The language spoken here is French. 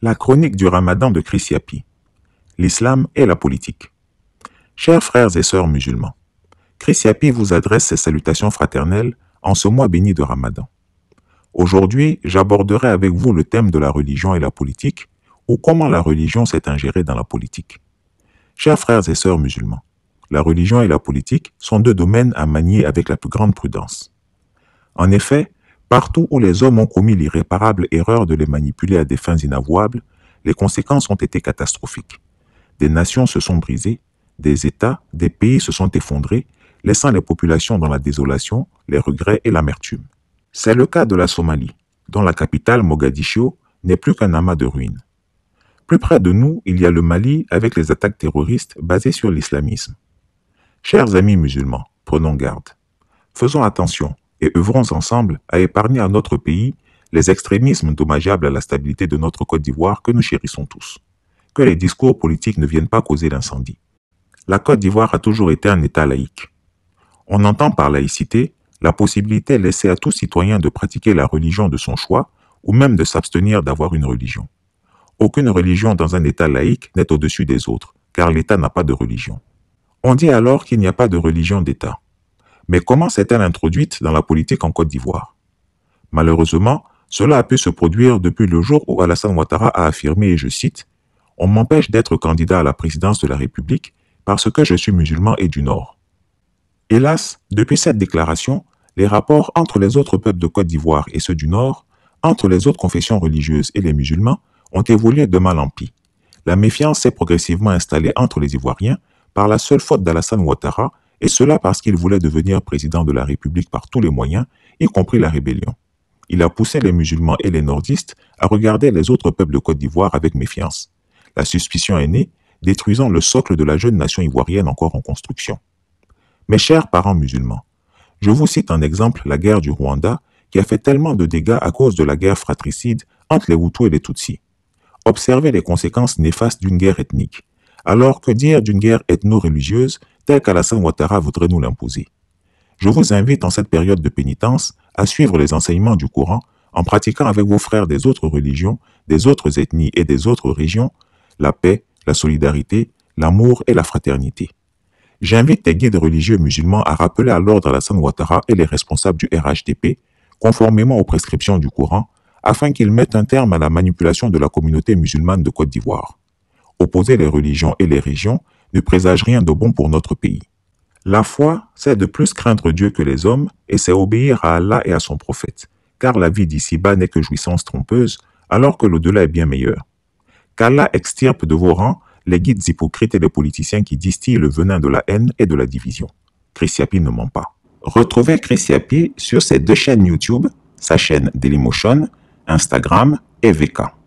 La chronique du ramadan de Yapi. L'islam et la politique. Chers frères et sœurs musulmans, Yapi vous adresse ses salutations fraternelles en ce mois béni de ramadan. Aujourd'hui, j'aborderai avec vous le thème de la religion et la politique, ou comment la religion s'est ingérée dans la politique. Chers frères et sœurs musulmans, la religion et la politique sont deux domaines à manier avec la plus grande prudence. En effet, Partout où les hommes ont commis l'irréparable erreur de les manipuler à des fins inavouables, les conséquences ont été catastrophiques. Des nations se sont brisées, des États, des pays se sont effondrés, laissant les populations dans la désolation, les regrets et l'amertume. C'est le cas de la Somalie, dont la capitale Mogadiscio n'est plus qu'un amas de ruines. Plus près de nous, il y a le Mali avec les attaques terroristes basées sur l'islamisme. Chers amis musulmans, prenons garde. Faisons attention, et œuvrons ensemble à épargner à notre pays les extrémismes dommageables à la stabilité de notre Côte d'Ivoire que nous chérissons tous. Que les discours politiques ne viennent pas causer l'incendie. La Côte d'Ivoire a toujours été un État laïque. On entend par laïcité la possibilité laissée à tout citoyen de pratiquer la religion de son choix ou même de s'abstenir d'avoir une religion. Aucune religion dans un État laïque n'est au-dessus des autres, car l'État n'a pas de religion. On dit alors qu'il n'y a pas de religion d'État. Mais comment s'est-elle introduite dans la politique en Côte d'Ivoire Malheureusement, cela a pu se produire depuis le jour où Alassane Ouattara a affirmé, et je cite, On m'empêche d'être candidat à la présidence de la République parce que je suis musulman et du Nord. Hélas, depuis cette déclaration, les rapports entre les autres peuples de Côte d'Ivoire et ceux du Nord, entre les autres confessions religieuses et les musulmans, ont évolué de mal en pis. La méfiance s'est progressivement installée entre les Ivoiriens par la seule faute d'Alassane Ouattara et cela parce qu'il voulait devenir président de la République par tous les moyens, y compris la rébellion. Il a poussé les musulmans et les nordistes à regarder les autres peuples de Côte d'Ivoire avec méfiance. La suspicion est née, détruisant le socle de la jeune nation ivoirienne encore en construction. Mes chers parents musulmans, je vous cite en exemple la guerre du Rwanda qui a fait tellement de dégâts à cause de la guerre fratricide entre les Hutus et les Tutsis. Observez les conséquences néfastes d'une guerre ethnique alors que dire d'une guerre ethno-religieuse telle qu'Alassane Ouattara voudrait nous l'imposer. Je vous invite en cette période de pénitence à suivre les enseignements du Coran en pratiquant avec vos frères des autres religions, des autres ethnies et des autres régions la paix, la solidarité, l'amour et la fraternité. J'invite les guides religieux musulmans à rappeler à l'ordre Alassane Ouattara et les responsables du RHDP, conformément aux prescriptions du Coran, afin qu'ils mettent un terme à la manipulation de la communauté musulmane de Côte d'Ivoire opposer les religions et les régions ne présage rien de bon pour notre pays. La foi, c'est de plus craindre Dieu que les hommes et c'est obéir à Allah et à son prophète, car la vie d'ici-bas n'est que jouissance trompeuse, alors que l'au-delà est bien meilleur. Qu'Allah extirpe de vos rangs les guides hypocrites et les politiciens qui distillent le venin de la haine et de la division. Chrissiapi ne ment pas. Retrouvez Christiapi sur ses deux chaînes YouTube, sa chaîne Dailymotion, Instagram et VK.